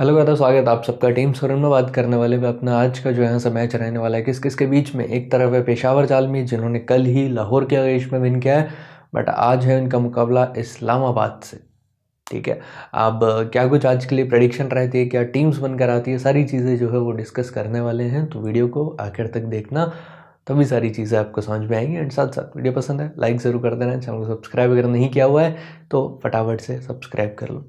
hello दादा स्वागत आप सबका टीम सोरन में बात करने वाले में अपना आज का जो है सा मैच रहने वाला है किस किस के बीच में एक तरफ है पेशावर जालमी जिन्होंने कल ही लाहौर के अगेश में विन किया है बट आज है उनका मुकाबला इस्लामाबाद से ठीक है अब क्या कुछ आज के लिए प्रडिक्शन रहती है क्या टीम्स बनकर आती है सारी चीज़ें जो है वो डिस्कस करने वाले हैं तो वीडियो को आखिर तक देखना तभी सारी चीज़ें आपको समझ में आएंगी एंड साथ साथ वीडियो पसंद है लाइक ज़रूर कर देना चैनल को सब्सक्राइब अगर नहीं किया हुआ है तो फटाफट से सब्सक्राइब कर लो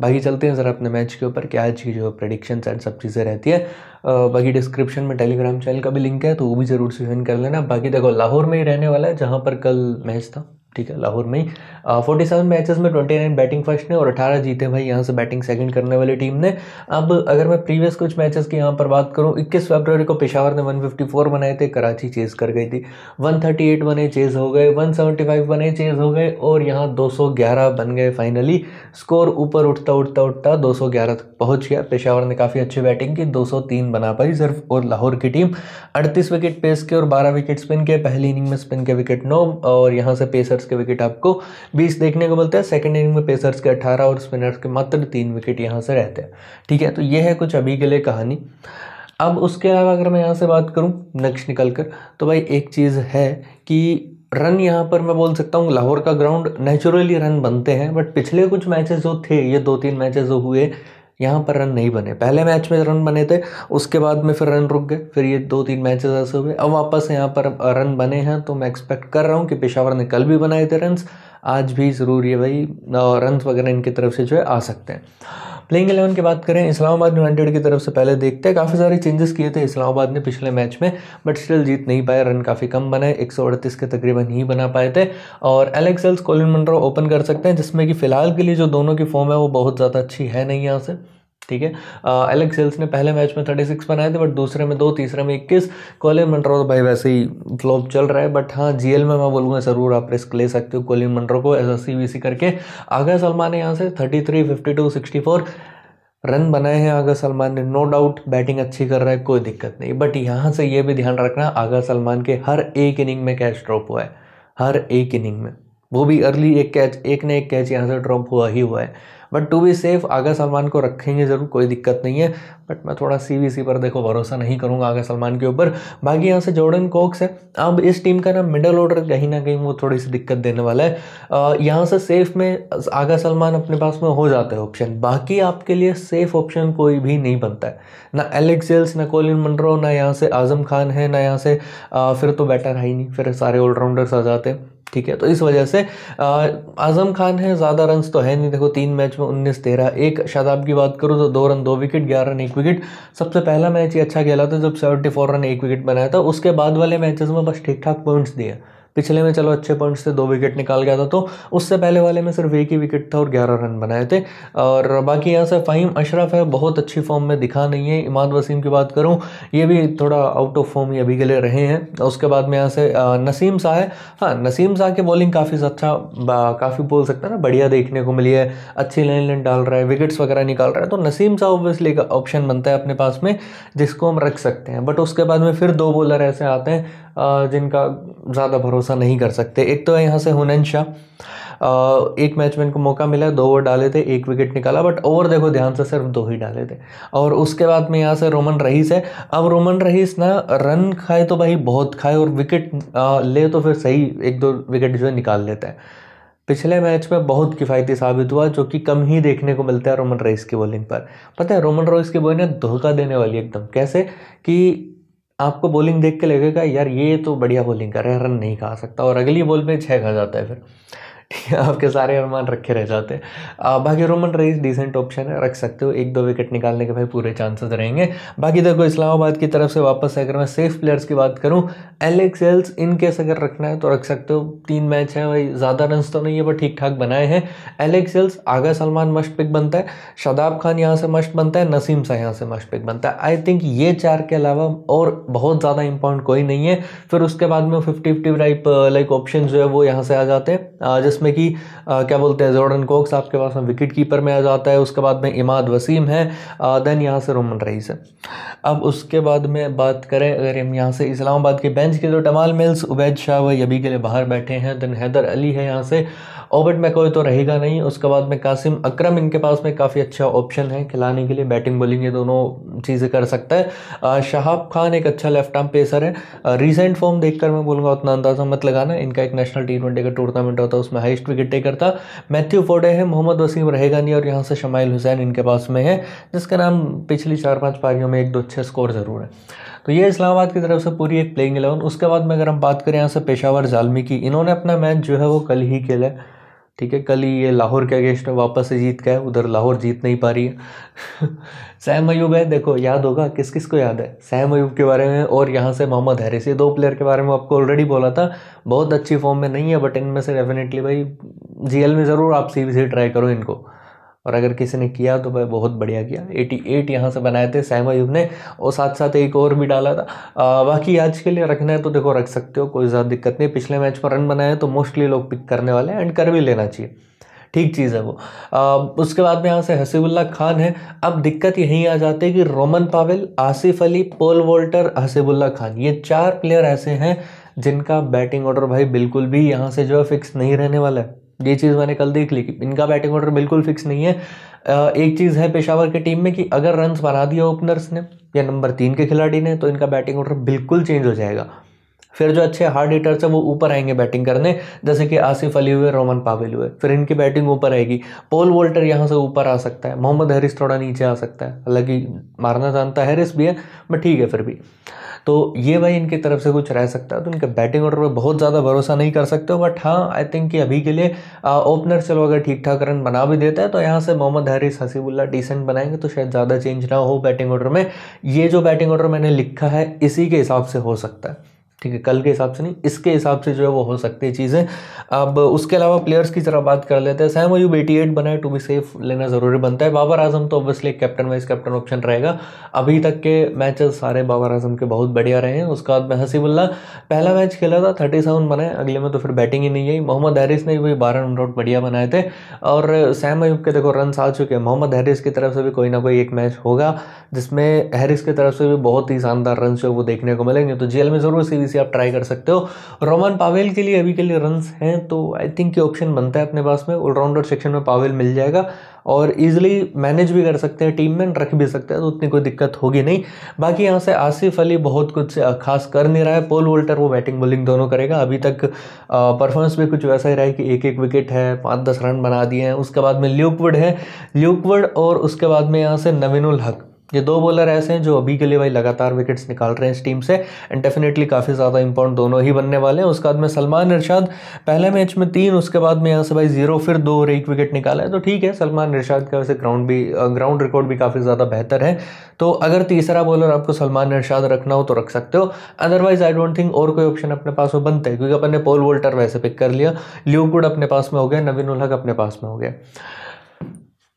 बाकी चलते हैं ज़रा अपने मैच के ऊपर क्या आज की जो प्रडिक्शन एंड सब चीज़ें रहती है बाकी डिस्क्रिप्शन में टेलीग्राम चैनल का भी लिंक है तो वो भी ज़रूर से ज्वाइन कर लेना बाकी देखो लाहौर में ही रहने वाला है जहाँ पर कल मैच था ठीक है लाहौर में ही फोर्टी सेवन मैचेज में ट्वेंटी नाइन बैटिंग फर्स्ट ने और अठारह जीते भाई यहाँ से बैटिंग सेकंड करने वाली टीम ने अब अगर मैं प्रीवियस कुछ मैचेस की यहाँ पर बात करूँ इक्कीस फरवरी को पेशावर ने वन फिफ्टी फोर बनाए थे कराची चेज कर गई थी वन थर्टी एट बने चेज हो गए वन सेवेंटी फाइव बने चेज हो गए और यहाँ दो सौ ग्यारह बन गए फाइनली स्कोर ऊपर उठता उठता उठता दो सौ ग्यारह तक पहुँच गया पेशावर ने काफ़ी अच्छी बैटिंग की दो सौ तीन बना पाई सिर्फ और लाहौर की टीम अड़तीस विकेट पेस के और बारह विकेट स्पिन के पहली इनिंग में स्पिन के विकेट नौ और यहाँ से पेसर के विकेट आपको बीस देखने को मिलते हैं सेकेंड इनिंग में पेसर्स के अट्ठारह और स्पिनर्स के मात्र तीन विकेट यहाँ से रहते हैं ठीक है तो ये है कुछ अभी के लिए कहानी अब उसके अलावा अगर मैं यहाँ से बात करूँ नक्श निकल कर तो भाई एक चीज़ है कि रन यहाँ पर मैं बोल सकता हूँ लाहौर का ग्राउंड नेचुरली रन बनते हैं बट पिछले कुछ मैचेस जो थे ये दो तीन मैचेस जो हुए यहाँ पर रन नहीं बने पहले मैच में रन बने थे उसके बाद में फिर रन रुक गए फिर ये दो तीन मैचेस ऐसे हुए अब वापस यहाँ पर रन बने हैं तो मैं एक्सपेक्ट कर रहा हूँ कि पेशावर ने कल भी बनाए थे रन आज भी जरूरी है भाई रन वगैरह इनकी तरफ से जो है आ सकते हैं प्लेइंग एलेवन की बात करें इस्लामाबाद यूनाइटेड की तरफ से पहले देखते हैं काफ़ी सारे चेंजेस किए थे इस्लामाबाद ने पिछले मैच में बट स्टिल जीत नहीं पाए रन काफ़ी कम बनाए एक के तकरीबन ही बना पाए थे और Alex Hales Colin Munro open कर सकते हैं जिसमें कि फ़िलहाल के लिए जो दोनों की फॉर्म है वो बहुत ज़्यादा अच्छी है नहीं यहाँ से ठीक है एलेक्स सेल्स ने पहले मैच में थर्टी सिक्स बनाए थे बट दूसरे में दो तीसरे में इक्कीस कोलिन मंड्रो तो भाई वैसे ही फ्लॉप चल रहा है बट हाँ जीएल में मैं बोलूँगा ज़रूर आप रिस्क ले सकते हो कोलिन मंड्रो को एज सी करके आगा सलमान ने यहाँ से thirty three fifty two sixty four run बनाए हैं आगा सलमान ने नो डाउट बैटिंग अच्छी कर रहा है कोई दिक्कत नहीं बट यहाँ से ये भी ध्यान रखना आगा सलमान के हर एक इनिंग में कैच ड्रॉप हुआ है हर एक इनिंग में वो भी अर्ली एक कैच एक ने एक कैच यहाँ से ड्रॉप हुआ ही हुआ है but to be safe Agha Salman को रखेंगे ज़रूर कोई दिक्कत नहीं है बट मैं थोड़ा सी पर देखो भरोसा नहीं करूँगा आगा सलमान के ऊपर बाकी यहाँ से जॉर्डन कॉक्स है अब इस टीम का ना मिडल ऑर्डर कहीं ना कहीं वो थोड़ी सी दिक्कत देने वाला है यहाँ से सेफ में आगा सलमान अपने पास में हो जाता है ऑप्शन बाकी आपके लिए सेफ ऑप्शन कोई भी नहीं बनता है ना एलेक्स ना कोलिन मंड्रो ना यहाँ से आज़म खान है ना यहाँ से फिर तो बेटर है ही नहीं फिर सारे ऑलराउंडर्स आ जाते हैं ठीक है तो इस वजह से आज़म खान है ज़्यादा रन तो है नहीं देखो तीन मैच में उन्नीस तेरह एक शादाब की बात करूँ तो दो रन दो विकेट ग्यारह रन एक विकेट सबसे पहला मैच ही अच्छा खेला था जब सेवेंटी फोर रन एक विकेट बनाया था उसके बाद वाले मैचेस में बस ठीक ठाक पॉइंट्स दिए पिछले में चलो अच्छे पॉइंट्स थे दो विकेट निकाल गया था तो उससे पहले वाले में सिर्फ एक ही विकेट था और ग्यारह रन बनाए थे और बाकी यहाँ से फ़हीम अशरफ है बहुत अच्छी फॉर्म में दिखा नहीं है इमाद वसीम की बात करूँ ये भी थोड़ा आउट ऑफ फॉर्म ये अभी के लिए रहे हैं उसके बाद में यहाँ से नसीम शाह है हाँ नसीम शाह की बॉलिंग काफ़ी अच्छा काफ़ी बोल सकते हैं ना बढ़िया देखने को मिली है अच्छी लाइन लाइन डाल रहा है विकेट्स वगैरह निकाल रहा है तो नसीम शाह ऑब्वियसली एक ऑप्शन बनता है अपने पास में जिसको हम रख सकते हैं बट उसके बाद में फिर दो बॉलर ऐसे आते हैं जिनका ज़्यादा भरोसा नहीं कर सकते एक तो है यहाँ से हुनैन शाह एक मैच में इनको मौका मिला दो ओवर डाले थे एक विकेट निकाला बट ओवर देखो ध्यान से सिर्फ दो ही डाले थे और उसके बाद में यहाँ से रोमन रईस है अब रोमन रईस ना रन खाए तो भाई बहुत खाए और विकेट ले तो फिर सही एक दो विकेट जो है निकाल लेता है पिछले मैच में बहुत किफ़ायती साबित हुआ जो कि कम ही देखने को मिलता है रोमन रईस की बॉलिंग पर पता है रोमन रोइस की बॉलिंग धोखा देने वाली एकदम कैसे कि आपको बॉलिंग देख के लगेगा यार ये तो बढ़िया बॉलिंग कर रहा है रन नहीं खा सकता और अगली बॉल में छः खा जाता है फिर ठीक है आपके सारे अनुमान रखे रह जाते हैं बाकी रोमन रईस डिसेंट ऑप्शन है रख सकते हो एक दो विकेट निकालने के भाई पूरे चांसेस रहेंगे बाकी देखो इस्लामाबाद की तरफ से वापस अगर मैं सेफ प्लेयर्स की बात करूँ एलेक्स एल्स इन केस अगर रखना है तो रख सकते हो तीन मैच हैं भाई ज़्यादा रन तो नहीं है पर ठीक ठाक बनाए हैं Alex Hales Agha Salman must pick बनता है शादाब खान यहाँ से मस्ट बनता है नसीम शाह यहाँ से मस्ट पिक बनता है आई थिंक ये चार के अलावा और बहुत ज़्यादा इंपॉर्टेंट कोई नहीं है फिर उसके बाद में fifty fifty type like option जो है वो यहाँ से आ जाते हैं जिसमें कि क्या बोलते हैं जोर्डन कोक्स आपके पास में विकेट कीपर में आ जाता है उसके बाद में इमाद वसीम है देन यहाँ से रोमन रईस है अब उसके बाद में बात करें अगर हम यहाँ से इस्लामाबाद के बेंच के जो टमाल मिल्स उबैद शाह व यबी के लिए बाहर बैठे हैं देन हैदर अली है यहाँ से ओबट मैकोय तो रहेगा नहीं उसके बाद में कासिम अक्रम इनके पास में काफ़ी अच्छा ऑप्शन है खिलाने के लिए बैटिंग बॉलिंग ये दोनों चीज़ें कर सकता है शहाब खान एक अच्छा लेफ्ट आर्म पेसर है रिसेंट फॉर्म देखकर मैं बोलूँगा उतना अंदाज़ा मत लगाना इनका एक नेशनल टी ट्वेंटी का टूर्नामेंट होता है उसमें हाइस्ट विकेट टेकर था मैथ्यू फोडे है मोहम्मद वसीम रहेगा नहीं और यहाँ से शमाइल हुसैन इनके पास में है जिसका नाम पिछली चार पाँच पारियों में एक दो अच्छे स्कोर ज़रूर है तो ये इस्लामाबाद की तरफ से पूरी एक प्लेइंग एलेवन उसके बाद में अगर हम बात करें यहाँ से पेशावर जालमी की इन्होंने अपना मैच जो है वो कल ही खेला है ठीक है कल ही ये लाहौर के अगेंस्ट में वापस से जीत गए उधर लाहौर जीत नहीं पा रही है सैम अयूब है देखो याद होगा किस किस को याद है सैम अयूब के बारे में और यहाँ से मोहम्मद हैरिस ये दो प्लेयर के बारे में आपको ऑलरेडी बोला था बहुत अच्छी फॉर्म में नहीं है बट इनमें से डेफिनेटली भाई जी में ज़रूर आप सी ट्राई करो इनको और अगर किसी ने किया तो भाई बहुत बढ़िया किया 88 एट यहाँ से बनाए थे सैमा युग ने और साथ साथ एक और भी डाला था आ, बाकी आज के लिए रखना है तो देखो रख सकते हो कोई ज़्यादा दिक्कत नहीं पिछले मैच पर रन बनाए तो मोस्टली लोग पिक करने वाले हैं एंड कर भी लेना चाहिए ठीक चीज़ है वो आ, उसके बाद में यहाँ से हसीबुल्ला खान है अब दिक्कत यहीं आ जाती है कि Rovman Powell Asif Ali Paul Walter Hasibullah Khan ये चार प्लेयर ऐसे हैं जिनका बैटिंग ऑर्डर भाई बिल्कुल भी यहाँ से जो है फिक्स नहीं रहने वाला है ये चीज़ मैंने कल देख ली कि इनका बैटिंग ऑर्डर बिल्कुल फिक्स नहीं है एक चीज़ है पेशावर के टीम में कि अगर रन्स बना दिया ओपनर्स ने या नंबर तीन के खिलाड़ी ने तो इनका बैटिंग ऑर्डर बिल्कुल चेंज हो जाएगा फिर जो अच्छे हार्ड हिटर्स हैं वो ऊपर आएंगे बैटिंग करने जैसे कि आसिफ अली हुए रोमन पावेल हुए फिर इनकी बैटिंग ऊपर आएगी पोल वोल्टर यहाँ से ऊपर आ सकता है मोहम्मद हैरिस थोड़ा नीचे आ सकता है हालांकि मारना जानता हैरिस भी है बट ठीक है फिर भी तो ये भाई इनकी तरफ से कुछ रह सकता है तो इनके बैटिंग ऑर्डर पर बहुत ज़्यादा भरोसा नहीं कर सकते हो बट हाँ आई थिंक कि अभी के लिए ओपनर चलो अगर ठीक ठाक रन बना भी देता है तो यहाँ से मोहम्मद हैरिस हसीबुल्ला डिसेंट बनाएंगे तो शायद ज़्यादा चेंज ना हो बैटिंग ऑर्डर में ये जो बैटिंग ऑर्डर मैंने लिखा है इसी के हिसाब से हो सकता है ठीक है कल के हिसाब से नहीं इसके हिसाब से जो है वो हो सकती है चीज़ें अब उसके अलावा प्लेयर्स की जरा बात कर लेते हैं सैम अयूब एटी एट बनाए टू बी सेफ लेना ज़रूरी बनता है बाबर आजम तो obviously captain vice captain option रहेगा अभी तक के मैचेस सारे बाबर आजम के बहुत बढ़िया रहे हैं उसके बाद में हसीबुल्ला पहला मैच खेला था थर्टी सेवन बनाए अगले में तो फिर बैटिंग ही नहीं आई मोहम्मद हैरिस ने भी बारह रन आउट बढ़िया बनाए थे और सैम अयूब के देखो रन आ चुके हैं मोहम्मद हैरिस की तरफ से भी कोई ना कोई एक मैच होगा जिसमें हैरिस की तरफ से भी बहुत ही शानदार रन जो वो देखने को मिलेंगे तो जेल में ज़रूर सीरीज तरीके से आप ट्राई कर सकते हो रोमन पावेल के लिए अभी के लिए रन हैं तो आई थिंक ये ऑप्शन बनता है अपने पास में ऑलराउंडर सेक्शन में पावेल मिल जाएगा और ईजिली मैनेज भी कर सकते हैं टीम में रख भी सकते हैं तो उतनी कोई दिक्कत होगी नहीं बाकी यहाँ से आसिफ अली बहुत कुछ खास कर नहीं रहा है पोल वोल्टर वो बैटिंग बॉलिंग दोनों करेगा अभी तक परफॉर्मेंस भी कुछ वैसा ही रहा है कि एक एक विकेट है पाँच दस रन बना दिए हैं उसके बाद में ल्यूकवुड है ल्यूकवुड और उसके बाद में यहाँ से नवीनुल हक ये दो बॉलर ऐसे हैं जो अभी के लिए भाई लगातार विकेट्स निकाल रहे हैं इस टीम से एंड डेफिनेटली काफ़ी ज़्यादा इंपॉर्टेंट दोनों ही बनने वाले हैं उसके बाद में सलमान इरशाद पहले मैच में तीन उसके बाद में यहाँ से भाई जीरो फिर दो और एक विकेट निकाला है तो ठीक है सलमान इरशाद का वैसे ग्राउंड भी ग्राउंड रिकॉर्ड भी काफ़ी ज़्यादा बेहतर है तो अगर तीसरा बॉलर आपको सलमान इरशाद रखना हो तो रख सकते हो अदरवाइज आई डोंट थिंक और कोई ऑप्शन अपने पास हो बनता है क्योंकि अपन ने पोल वोल्टर वैसे पिक कर लिया ल्यूकुड अपने पास में हो गया नवीन उलहक अपने पास में हो गया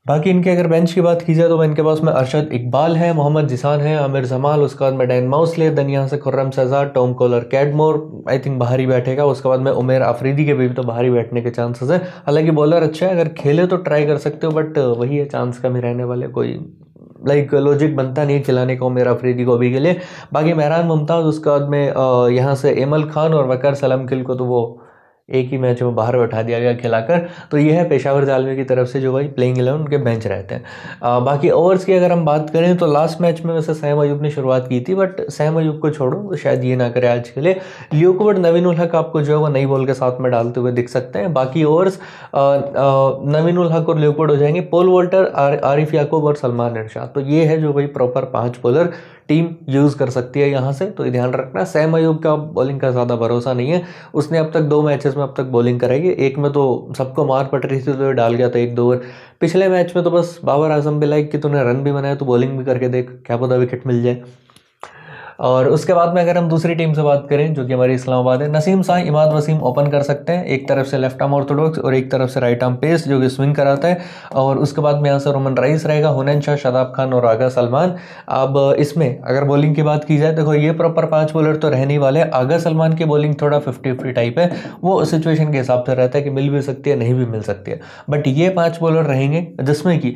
बाकी इनके अगर बेंच की बात की जाए तो इनके पास में अरशद इकबाल है मोहम्मद जिसान है आमिर जमाल उसके बाद में डैन माउसले दनिया यहाँ से Khurram Shahzad Tom Kohler Cadmore I think बाहर ही बैठेगा उसके बाद में उमेर आफरीदी के भी तो बाहर ही बैठने के चांसेस हैं हालांकि बॉलर अच्छा है अगर खेले तो ट्राई कर सकते हो बट वही है चांस कम ही रहने वाले कोई लाइक लॉजिक बनता नहीं खिलाने को मेरा फ्रीदी को अभी के लिए बाकी महरान मुमताज़ उसके बाद में यहाँ से एमल खान और वकर सलम किल को तो वो एक ही मैच में बाहर बैठा दिया गया खिलाकर तो ये है पेशावर जालवे की तरफ से जो भाई प्लेइंग इलेवन उनके बेंच रहते हैं आ, बाकी ओवर्स की अगर हम बात करें तो लास्ट मैच में वैसे सैम अयूब ने शुरुआत की थी बट सैम अयूब को छोड़ो शायद ये ना करें आज के लिए लियोकोवर्ड नवीन उल्हक आपको जो है वो नई बॉल के साथ में डालते हुए दिख सकते हैं बाकी ओवर्स नवीन उल्हक और लियोकोवर्ड हो जाएंगे पोल वोल्टर आर, आरिफ याकूब और सलमान इरशाद तो ये है जो भाई प्रॉपर पाँच बॉलर टीम यूज़ कर सकती है यहाँ से तो ध्यान रखना सैम अयूब का बॉलिंग का ज़्यादा भरोसा नहीं है उसने अब तक दो मैचेस में अब तक बॉलिंग कराई एक में तो सबको मार पट रही थी तो डाल गया था एक दो ओवर पिछले मैच में तो बस बाबर आजम भी लाइक कि तूने रन भी बनाया तो बॉलिंग भी करके देख क्या पता विकेट मिल जाए और उसके बाद में अगर हम दूसरी टीम से बात करें जो कि हमारी इस्लामाबाद है नसीम शाह इमाद वसीम ओपन कर सकते हैं एक तरफ से लेफ्ट आर्म ऑर्थोडॉक्स और एक तरफ से राइट आर्म पेस जो कि स्विंग कराता है और उसके बाद में यहाँ से रोमन राइस रहेगा हुनैन शाह शादाब खान और आगा सलमान अब इसमें अगर बॉलिंग की बात की जाए देखो ये प्रॉपर पाँच बॉलर तो रहने वाले आगा सलमान की बॉलिंग थोड़ा फिफ्टी फिफ्टी टाइप है वो सिचुएशन के हिसाब से रहता है कि मिल भी सकती है नहीं भी मिल सकती है बट ये पाँच बॉलर रहेंगे जिसमें कि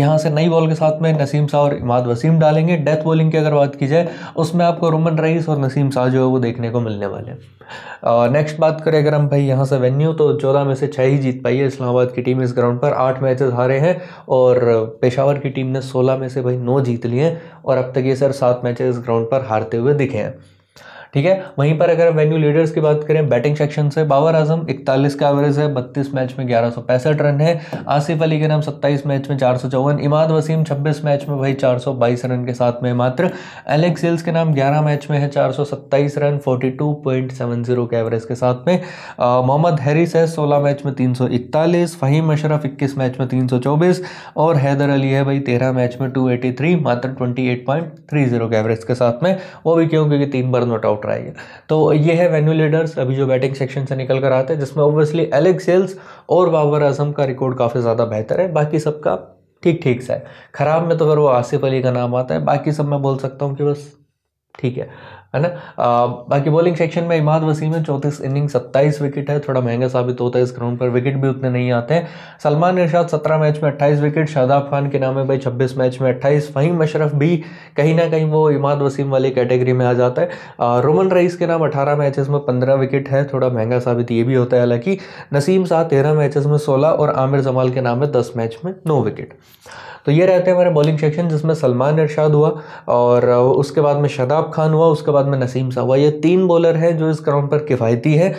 यहाँ से नई बॉल के साथ में नसीम शाह और इमाद वसीम डालेंगे डेथ बॉलिंग की अगर बात की जाए उसमें आपको रोमन रईस और नसीम शाह जो है वो देखने को मिलने वाले हैं नेक्स्ट बात करें अगर हम भाई यहाँ से वेन्यू तो चौदह में से छः ही जीत पाई है इस्लामाबाद की टीम इस ग्राउंड पर आठ मैचेस हारे हैं और पेशावर की टीम ने सोलह में से भाई नौ जीत लिए हैं और अब तक ये सर सात मैचेस इस ग्राउंड पर हारते हुए दिखे हैं ठीक है वहीं पर अगर वेन्यू लीडर्स की बात करें बैटिंग सेक्शन से बाबर आजम इकतालीस का एवरेज है बत्तीस मैच में ग्यारह रन है आसिफ अली के नाम सत्ताईस मैच में चार इमाद वसीम छब्बीस मैच में भाई चार रन के साथ में मात्र एलेक्स हिल्स के नाम ग्यारह मैच में है चार रन फोर्टी के एवरेज के साथ में मोहम्मद हैरिस है सोलह मैच में तीन फहीम अशरफ इक्कीस मैच में तीन और हैदर अली है भाई तेरह मैच में टू मात्र ट्वेंटी के एवरेज के साथ में वो भी क्यों क्योंकि तीन बार नोट आउट डॉक्टर आएगी तो ये है वेन्यू लीडर्स अभी जो बैटिंग सेक्शन से निकल कर आते हैं जिसमें ओबियसली एलेक्स सेल्स और बाबर आजम का रिकॉर्ड काफ़ी ज़्यादा बेहतर है बाकी सबका ठीक ठीक सा है ख़राब में तो फिर वो आसिफ अली का नाम आता है बाकी सब मैं बोल सकता हूँ कि बस ठीक है है ना आ, बाकी बॉलिंग सेक्शन में इमाद वसीम है चौंतीस इनिंग सत्ताईस विकेट है थोड़ा महंगा साबित होता है इस ग्राउंड पर विकेट भी उतने नहीं आते हैं सलमान इरशाद सत्रह मैच में अट्ठाईस विकेट शादाब खान के नाम है भाई छब्बीस मैच में अट्ठाईस फ़हीम अशरफ भी कहीं ना कहीं वो इमाद वसीम वाली कैटेगरी में आ जाता है रोमन रईस के नाम अठारह मैच में पंद्रह विकेट है थोड़ा महंगा साबित ये भी होता है हालांकि नसीम शाह तेरह मैच में सोलह और आमिर जमाल के नाम है दस मैच में नौ विकेट तो ये रहते हैं हमारे बॉलिंग सेक्शन जिसमें सलमान इरशाद हुआ और उसके बाद में शदाब खान हुआ उसके बाद में नसीम शाह हुआ ये तीन बॉलर हैं जो इस ग्राउंड पर किफ़ायती है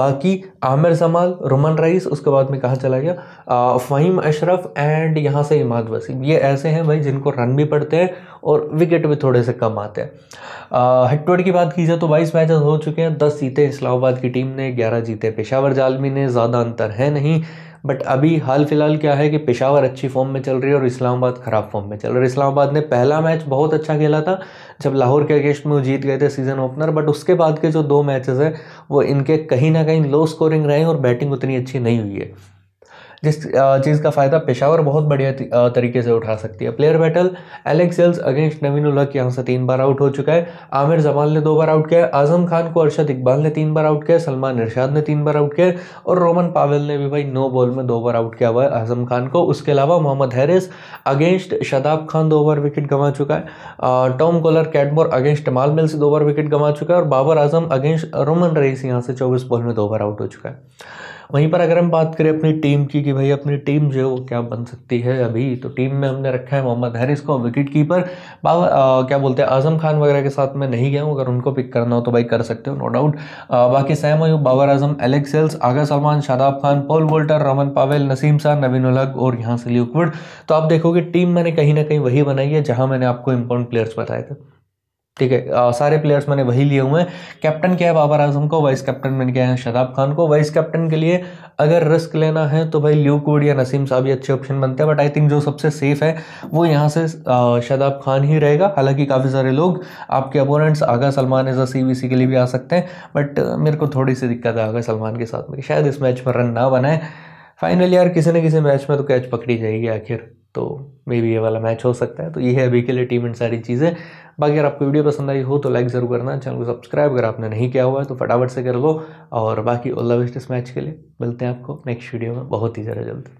बाकी आमिर जमाल रोमन रईस उसके बाद में कहा चला गया फ़हीम अशरफ एंड यहाँ से इमाद वसीम ये ऐसे हैं भाई जिनको रन भी पड़ते हैं और विकेट भी थोड़े से कम आते हैं हेड की बात की जाए तो बाईस मैचेस हो चुके हैं दस जीते इस्लामाबाद की टीम ने ग्यारह जीते पेशावर जालमी ने ज़्यादा अंतर है नहीं बट अभी हाल फिलहाल क्या है कि पेशावर अच्छी फॉर्म में चल रही है और इस्लामाबाद ख़राब फॉर्म में चल रही है इस्लामाबाद ने पहला मैच बहुत अच्छा खेला था जब लाहौर के अगेंस्ट में वो जीत गए थे सीज़न ओपनर बट उसके बाद के जो दो मैचेस हैं वो इनके कहीं ना कहीं लो स्कोरिंग रहे हैं और बैटिंग उतनी अच्छी नहीं हुई है जिस चीज़ का फ़ायदा पेशावर बहुत बढ़िया तरीके से उठा सकती है player battle Alex Hales against Naveen ul Haq यहाँ से तीन बार आउट हो चुका है आमिर जमाल ने दो बार आउट किया आजम खान को अरशद इकबाल ने तीन बार आउट किया सलमान इरशाद ने तीन बार आउट किया और रोमन पावेल ने भी भाई नौ बॉल में दो बार आउट किया हुआ है आजम खान को उसके अलावा मोहम्मद हैरिस अगेंस्ट शदाब खान दो बार विकेट गंवा चुका है टॉम कोलर कैडमोर अगेंस्ट माल मिल्स दो बार विकेट गंवा चुका है और बाबर आजम अगेंस्ट रोमन रईस यहाँ से चौबीस बॉल में दो बार आउट हो चुका है वहीं पर अगर हम बात करें अपनी टीम की कि भाई अपनी टीम जो है वो क्या बन सकती है अभी तो टीम में हमने रखा है मोहम्मद हैरिस को विकेट कीपर बाबा क्या बोलते हैं आजम खान वगैरह के साथ में नहीं गया हूँ अगर उनको पिक करना हो तो भाई कर सकते हो नो डाउट बाकी Saim Ayub Babar Azam Alex Hales Agha Salman Shadab Khan Paul Walter Rovman Powell Naseem Shah Naveen ul Haq और यहाँ से लियुकवुड तो आप देखोगे टीम मैंने कहीं ना कहीं वही बनाई है जहाँ मैंने आपको इम्पोर्टेंट प्लेयर्स बताए थे ठीक है आ, सारे प्लेयर्स मैंने वही लिए हुए हैं कैप्टन क्या है बाबर आजम को वाइस कैप्टन मैंने क्या है शदाब खान को वाइस कैप्टन के लिए अगर रिस्क लेना है तो भाई ल्यूकूड या नसीम साहब ये अच्छे ऑप्शन बनते हैं बट आई थिंक जो सबसे सेफ है वो यहाँ से शदाब खान ही रहेगा हालांकि काफ़ी सारे लोग आपके opponents Agha Salman as a C के लिए भी आ सकते हैं बट मेरे को थोड़ी सी दिक्कत है आगा सलमान के साथ में शायद इस मैच में रन ना बनाए फाइनल यार किसी न किसी मैच में तो कैच पकड़ी जाएगी आखिर तो मे बी ये वाला मैच हो सकता है तो ये है अभी के लिए टीम एंड सारी चीज़ें बाकी अगर आपको वीडियो पसंद आई हो तो लाइक ज़रूर करना चैनल को सब्सक्राइब अगर आपने नहीं किया हुआ है तो फटाफट से कर लो और बाकी ओला बेस्ट इस मैच के लिए मिलते हैं आपको नेक्स्ट वीडियो में बहुत ही ज़रा जल्दी